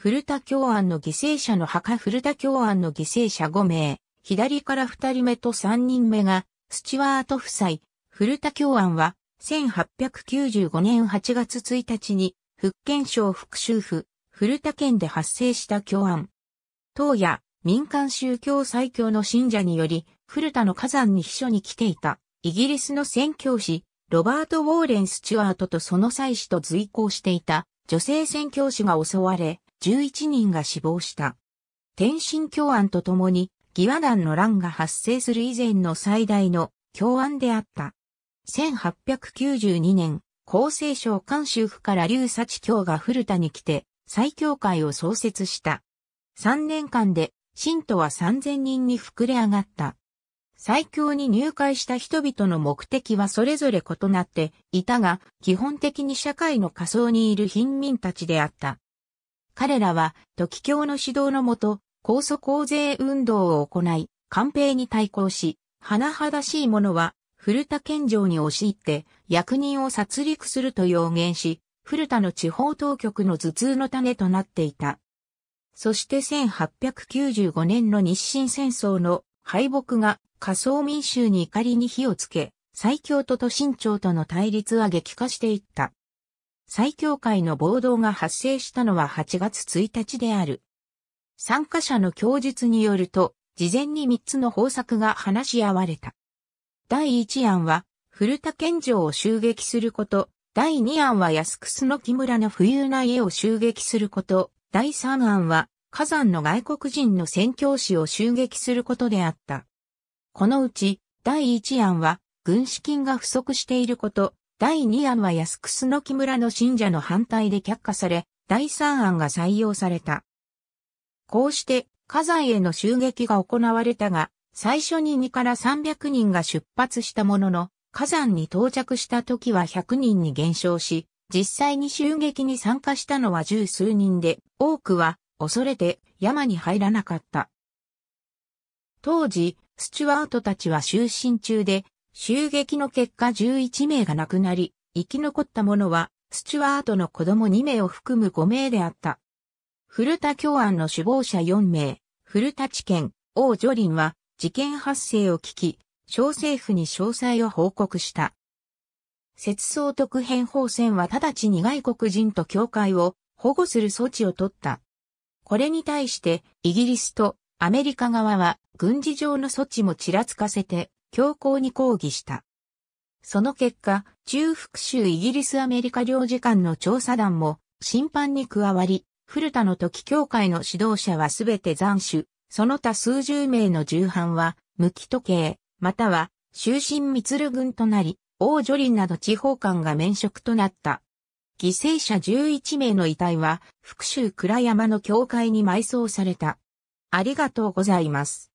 古田教案の犠牲者の墓古田教案の犠牲者5名、左から2人目と3人目が、スチュワート夫妻、古田教案は、1895年8月1日に、福建省福州府、古田県で発生した教案。当夜、民間宗教最強の信者により、古田の火山に秘書に来ていた、イギリスの宣教師、ロバート・ウォーレン・スチュワートとその妻子と随行していた、女性宣教師が襲われ、11人が死亡した。天津教案とともに、義和団の乱が発生する以前の最大の教案であった。1892年、厚生省官修府から劉幸教が古田に来て、再教会を創設した。3年間で、信徒は3000人に膨れ上がった。最強に入会した人々の目的はそれぞれ異なっていたが、基本的に社会の仮想にいる貧民たちであった。彼らは、時教の指導のもと、高祖公税運動を行い、官兵に対抗し、甚だしい者は、古田県城に押し入って、役人を殺戮すると要言し、古田の地方当局の頭痛の種となっていた。そして1895年の日清戦争の敗北が仮想民衆に怒りに火をつけ、最強と都心町との対立は激化していった。最強会の暴動が発生したのは8月1日である。参加者の供述によると、事前に3つの方策が話し合われた。第1案は、古田県城を襲撃すること、第2案は安楠の木村の富裕な家を襲撃すること、第3案は、火山の外国人の宣教師を襲撃することであった。このうち、第1案は、軍資金が不足していること、第2案は安楠の木村の信者の反対で却下され、第3案が採用された。こうして、火山への襲撃が行われたが、最初に2から300人が出発したものの、火山に到着した時は100人に減少し、実際に襲撃に参加したのは十数人で、多くは恐れて山に入らなかった。当時、スチュワートたちは就寝中で、襲撃の結果11名が亡くなり、生き残った者は、スチュワートの子供2名を含む5名であった。古田教案の首謀者4名、古田地検、王女林は、事件発生を聞き、小政府に詳細を報告した。節操特変法船は直ちに外国人と教会を保護する措置を取った。これに対してイギリスとアメリカ側は軍事上の措置もちらつかせて強硬に抗議した。その結果、中福州イギリスアメリカ領事館の調査団も審判に加わり、古田の時教会の指導者はすべて斬首、その他数十名の重犯は無期時計、または終身密る軍となり、王女林など地方官が免職となった。犠牲者11名の遺体は、福州倉山の教会に埋葬された。ありがとうございます。